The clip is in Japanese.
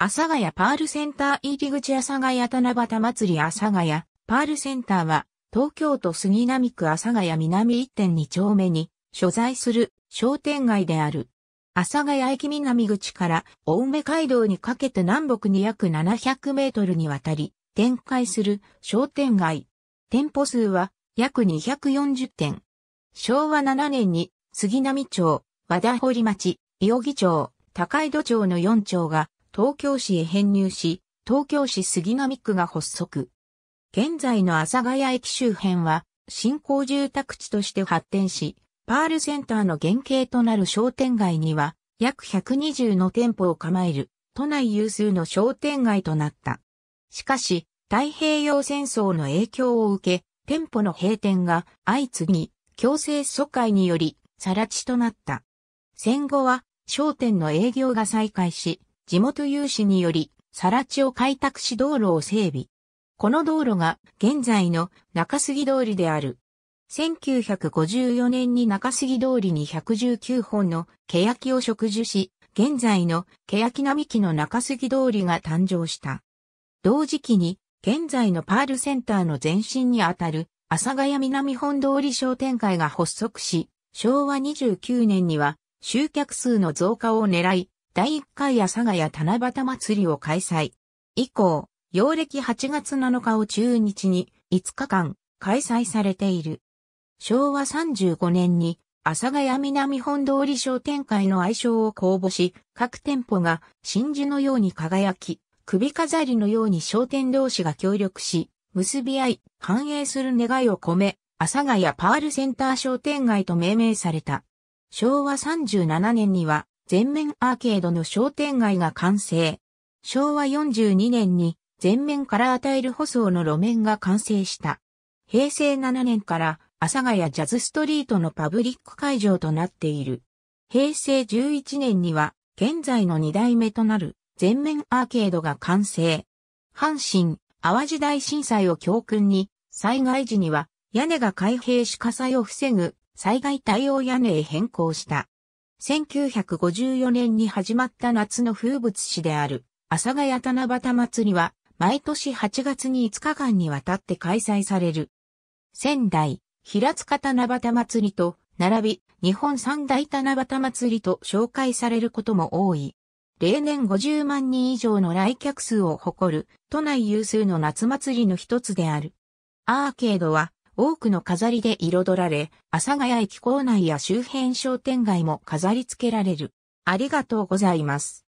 阿佐ヶ谷パールセンター入り口阿佐ヶ谷七夕祭り阿佐ヶ谷パールセンターは東京都杉並区阿佐ヶ谷南1.2丁目に所在する商店街である。阿佐ヶ谷駅南口から青梅街道にかけて南北に約700メートルにわたり展開する商店街。店舗数は約240店。昭和7年に杉並町、和田堀町、伊予木町、高井戸町の4町が東京市へ編入し、東京市杉並区が発足。現在の阿佐ヶ谷駅周辺は、新興住宅地として発展し、パールセンターの原型となる商店街には、約120の店舗を構える、都内有数の商店街となった。しかし、太平洋戦争の影響を受け、店舗の閉店が相次ぎ、強制疎開により、さら地となった。戦後は、商店の営業が再開し、地元有志により、ら地を開拓し道路を整備。この道路が現在の中杉通りである。1954年に中杉通りに119本の欅を植樹し、現在の欅並木の中杉通りが誕生した。同時期に、現在のパールセンターの前身にあたる、阿佐ヶ谷南本通り商店会が発足し、昭和29年には、集客数の増加を狙い、第1回阿佐ヶ谷七夕祭りを開催。以降、陽暦8月7日を中日に5日間開催されている。昭和35年に阿佐ヶ谷南本通り商店会の愛称を公募し、各店舗が真珠のように輝き、首飾りのように商店同士が協力し、結び合い、繁栄する願いを込め、阿佐ヶ谷パールセンター商店街と命名された。昭和37年には、全面アーケードの商店街が完成。昭和42年に全面カラータイル舗装の路面が完成した。平成7年から阿佐ヶ谷ジャズストリートのパブリック会場となっている。平成11年には現在の2代目となる全面アーケードが完成。阪神、淡路大震災を教訓に災害時には屋根が開閉し火災を防ぐ災害対応屋根へ変更した。1954年に始まった夏の風物詩である、阿佐ヶ谷七夕祭りは、毎年8月に5日間にわたって開催される。仙台、平塚七夕祭りと、並び、日本三大七夕祭りと紹介されることも多い。例年50万人以上の来客数を誇る、都内有数の夏祭りの一つである。アーケードは、多くの飾りで彩られ、阿佐ヶ谷駅構内や周辺商店街も飾り付けられる。ありがとうございます。